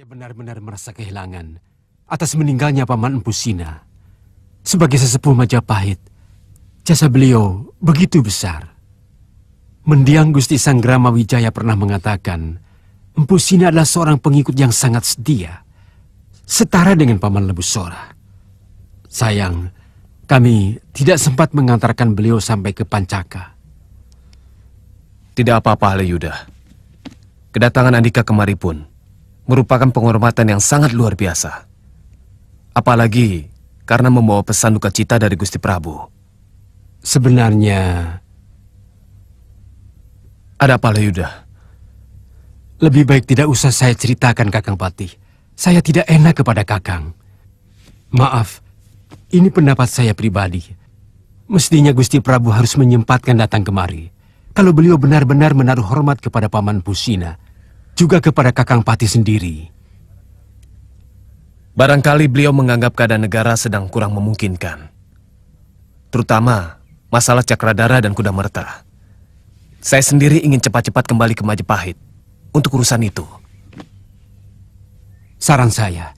Saya benar-benar merasa kehilangan atas meninggalnya Paman Empu Sina. Sebagai sesepuh Majapahit, jasa beliau begitu besar. Mendiang Gusti Sanggrama Wijaya pernah mengatakan, Empu Sina adalah seorang pengikut yang sangat setia, setara dengan Paman Lebu Sora. Sayang, kami tidak sempat mengantarkan beliau sampai ke Pancaka. Tidak apa-apa, Yuda. Kedatangan Andika kemari pun merupakan penghormatan yang sangat luar biasa. Apalagi karena membawa pesan duka cita dari Gusti Prabu. Sebenarnya... Ada apa, Yuda? Lebih baik tidak usah saya ceritakan, Kakang Patih. Saya tidak enak kepada Kakang. Maaf, ini pendapat saya pribadi. Mestinya Gusti Prabu harus menyempatkan datang kemari. Kalau beliau benar-benar menaruh hormat kepada Paman Pusina, juga kepada Kakang Pati sendiri. Barangkali beliau menganggap keadaan negara sedang kurang memungkinkan. Terutama masalah Cakradara dan Kuda Merta. Saya sendiri ingin cepat-cepat kembali ke Majapahit untuk urusan itu. Saran saya,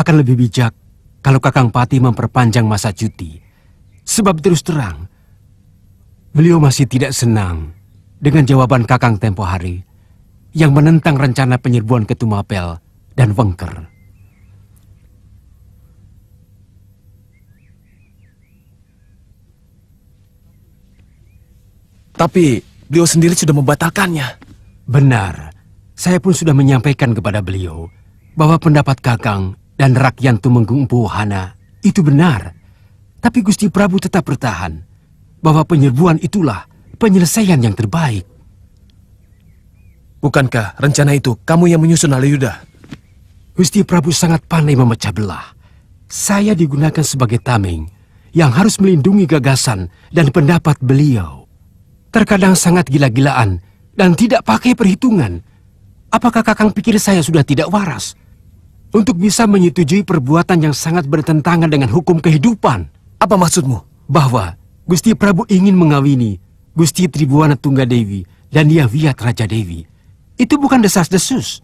akan lebih bijak kalau Kakang Pati memperpanjang masa cuti. Sebab terus terang, beliau masih tidak senang dengan jawaban Kakang tempo hari yang menentang rencana penyerbuan Ketumapel dan Wengker. Tapi beliau sendiri sudah membatalkannya. Benar. Saya pun sudah menyampaikan kepada beliau bahwa pendapat Kakang dan rakyat Tumenggung Puhana itu benar. Tapi Gusti Prabu tetap bertahan bahwa penyerbuan itulah penyelesaian yang terbaik. Bukankah rencana itu kamu yang menyusun Alayuda? Gusti Prabu sangat pandai memecah belah. Saya digunakan sebagai tameng yang harus melindungi gagasan dan pendapat beliau. Terkadang sangat gila-gilaan dan tidak pakai perhitungan. Apakah Kakang pikir saya sudah tidak waras? Untuk bisa menyetujui perbuatan yang sangat bertentangan dengan hukum kehidupan. Apa maksudmu? Bahwa Gusti Prabu ingin mengawini Gusti Tribuana Tunggadewi dan Yawiat Raja Dewi itu bukan desas-desus.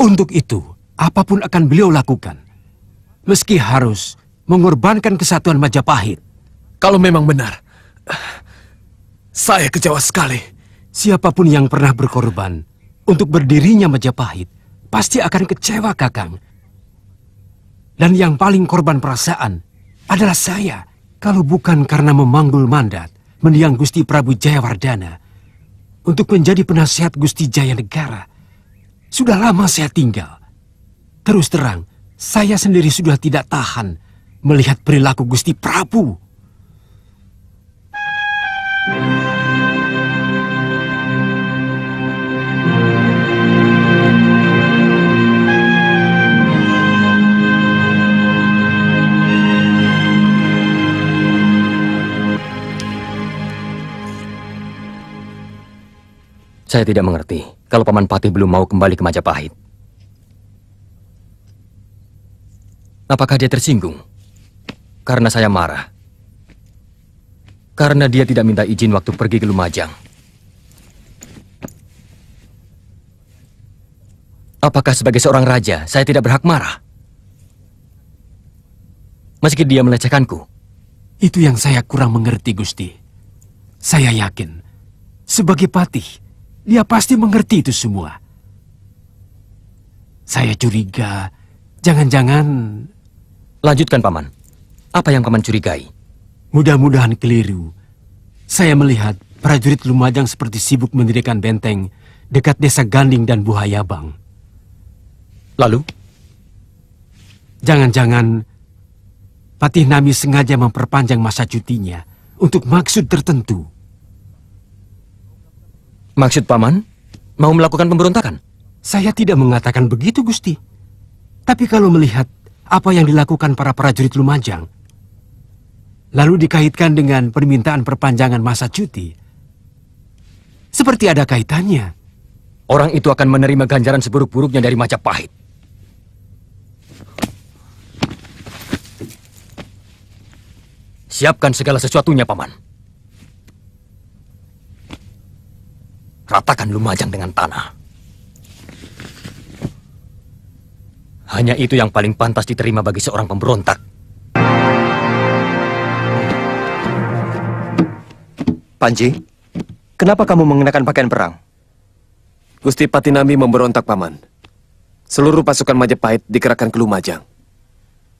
Untuk itu, apapun akan beliau lakukan. Meski harus mengorbankan kesatuan Majapahit. Kalau memang benar, saya kecewa sekali. Siapapun yang pernah berkorban untuk berdirinya Majapahit, pasti akan kecewa Kakang. Dan yang paling korban perasaan adalah saya. Kalau bukan karena memanggul mandat, mendiang Gusti Prabu Jayawardana, untuk menjadi penasihat Gusti Jaya Negara. Sudah lama saya tinggal. Terus terang, saya sendiri sudah tidak tahan melihat perilaku Gusti Prabu. Thank you. Saya tidak mengerti kalau Paman Patih belum mau kembali ke Majapahit. Apakah dia tersinggung? Karena saya marah. Karena dia tidak minta izin waktu pergi ke Lumajang. Apakah sebagai seorang raja, saya tidak berhak marah? Meski dia melecehkanku. Itu yang saya kurang mengerti, Gusti. Saya yakin, sebagai patih, dia pasti mengerti itu semua. Saya curiga, jangan-jangan... Lanjutkan, Paman. Apa yang Paman curigai? Mudah-mudahan keliru. Saya melihat prajurit Lumajang seperti sibuk mendirikan benteng dekat desa Ganding dan Buhayabang. Lalu? Jangan-jangan Patih Nami sengaja memperpanjang masa cutinya untuk maksud tertentu. Maksud Paman, mau melakukan pemberontakan? Saya tidak mengatakan begitu, Gusti. Tapi kalau melihat apa yang dilakukan para prajurit Lumajang, lalu dikaitkan dengan permintaan perpanjangan masa cuti, seperti ada kaitannya. Orang itu akan menerima ganjaran seburuk-buruknya dari Majapahit. Siapkan segala sesuatunya, Paman. Ratakan Lumajang dengan tanah. Hanya itu yang paling pantas diterima bagi seorang pemberontak. Panji, kenapa kamu mengenakan pakaian perang? Gusti Patinami memberontak paman. Seluruh pasukan Majapahit dikerahkan ke Lumajang.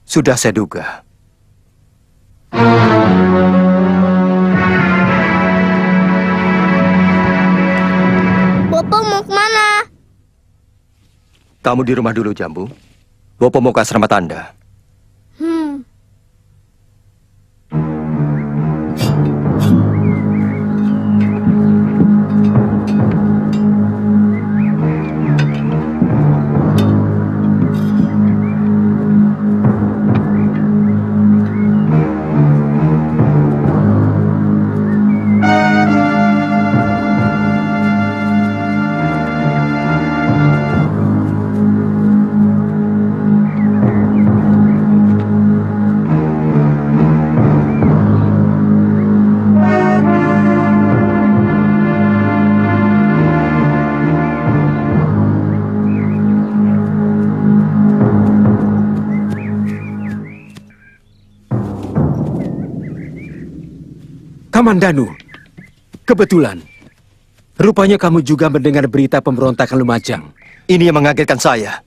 Sudah saya duga. Kamu di rumah dulu, Jambu. Bopo mau ke asrama tanda. Paman kebetulan. Rupanya kamu juga mendengar berita pemberontakan Lumajang. Ini yang mengagetkan saya.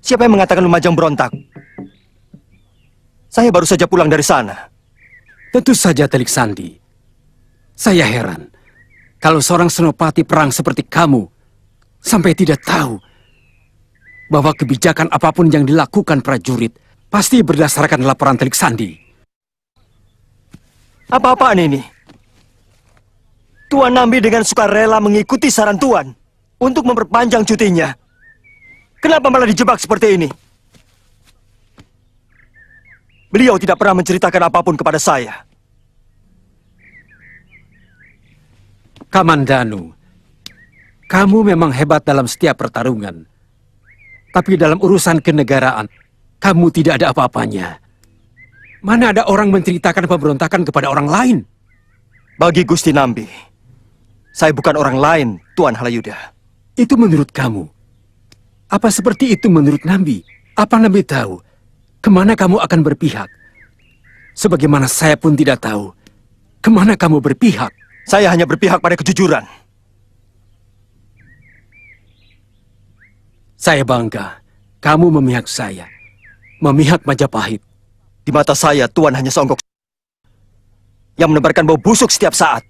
Siapa yang mengatakan Lumajang berontak? Saya baru saja pulang dari sana. Tentu saja Telik Sandi. Saya heran. Kalau seorang senopati perang seperti kamu, sampai tidak tahu bahwa kebijakan apapun yang dilakukan prajurit pasti berdasarkan laporan Telik Sandi. Apa-apaan ini? Tuan Nambi dengan suka rela mengikuti saran Tuan untuk memperpanjang cutinya. Kenapa malah dijebak seperti ini? Beliau tidak pernah menceritakan apapun kepada saya. Kamandanu, kamu memang hebat dalam setiap pertarungan. Tapi dalam urusan kenegaraan, kamu tidak ada apa-apanya. Mana ada orang menceritakan pemberontakan kepada orang lain? Bagi Gusti Nambi, saya bukan orang lain, Tuan Halayuda. Itu menurut kamu. Apa seperti itu menurut Nambi? Apa Nambi tahu? Kemana kamu akan berpihak? Sebagaimana saya pun tidak tahu. Kemana kamu berpihak? Saya hanya berpihak pada kejujuran. Saya bangga kamu memihak saya, memihak Majapahit. Di mata saya, Tuhan hanya songkok yang menebarkan bau busuk setiap saat.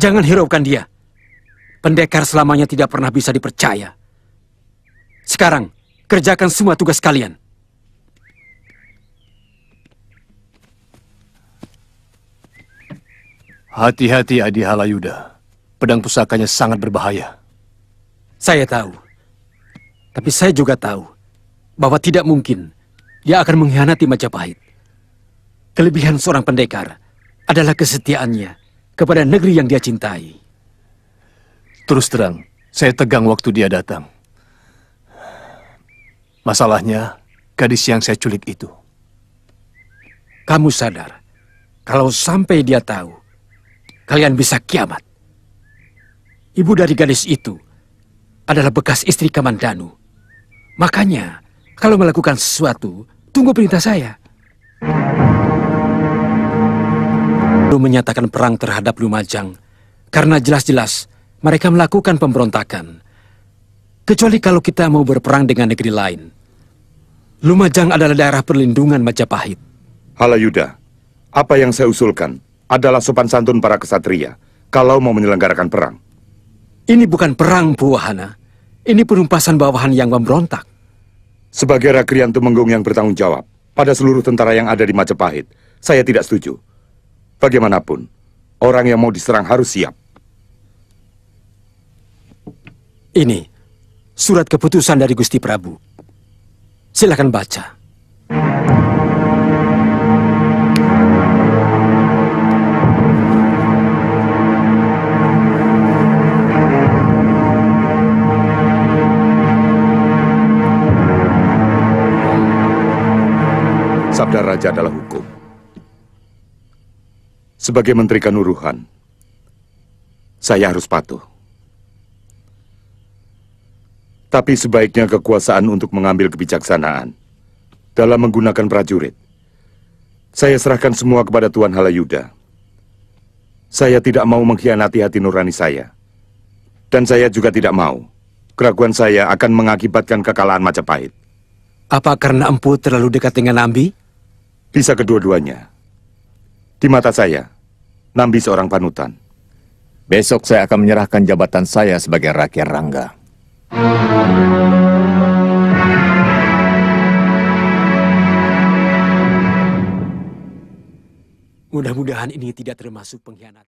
Jangan hiraukan dia. Pendekar selamanya tidak pernah bisa dipercaya. Sekarang, kerjakan semua tugas kalian. Hati-hati Adi Halayuda. Pedang pusakanya sangat berbahaya. Saya tahu. Tapi saya juga tahu bahwa tidak mungkin dia akan mengkhianati Majapahit. Kelebihan seorang pendekar adalah kesetiaannya kepada negeri yang dia cintai. Terus terang, saya tegang waktu dia datang. Masalahnya, gadis yang saya culik itu. Kamu sadar, kalau sampai dia tahu kalian bisa kiamat. Ibu dari gadis itu adalah bekas istri Kamandanu. Makanya, kalau melakukan sesuatu, tunggu perintah saya. Lu menyatakan perang terhadap Lumajang karena jelas-jelas mereka melakukan pemberontakan. Kecuali kalau kita mau berperang dengan negeri lain. Lumajang adalah daerah perlindungan Majapahit. Halayuda, apa yang saya usulkan? adalah sopan santun para kesatria kalau mau menyelenggarakan perang. Ini bukan perang, Bu Wahana. Ini penumpasan bawahan yang memberontak. Sebagai Rakriantu Menggung yang bertanggung jawab pada seluruh tentara yang ada di Majapahit, saya tidak setuju. Bagaimanapun, orang yang mau diserang harus siap. Ini surat keputusan dari Gusti Prabu. Silakan baca. raja adalah hukum. Sebagai Menteri Kanuruhan, saya harus patuh. Tapi sebaiknya kekuasaan untuk mengambil kebijaksanaan dalam menggunakan prajurit. Saya serahkan semua kepada Tuan Halayuda. Saya tidak mau mengkhianati hati nurani saya. Dan saya juga tidak mau. Keraguan saya akan mengakibatkan kekalahan Majapahit. Apa karena Empu terlalu dekat dengan Ambi? Bisa kedua-duanya. Di mata saya, Nambi seorang panutan. Besok saya akan menyerahkan jabatan saya sebagai rakyat Rangga. Mudah-mudahan ini tidak termasuk pengkhianat.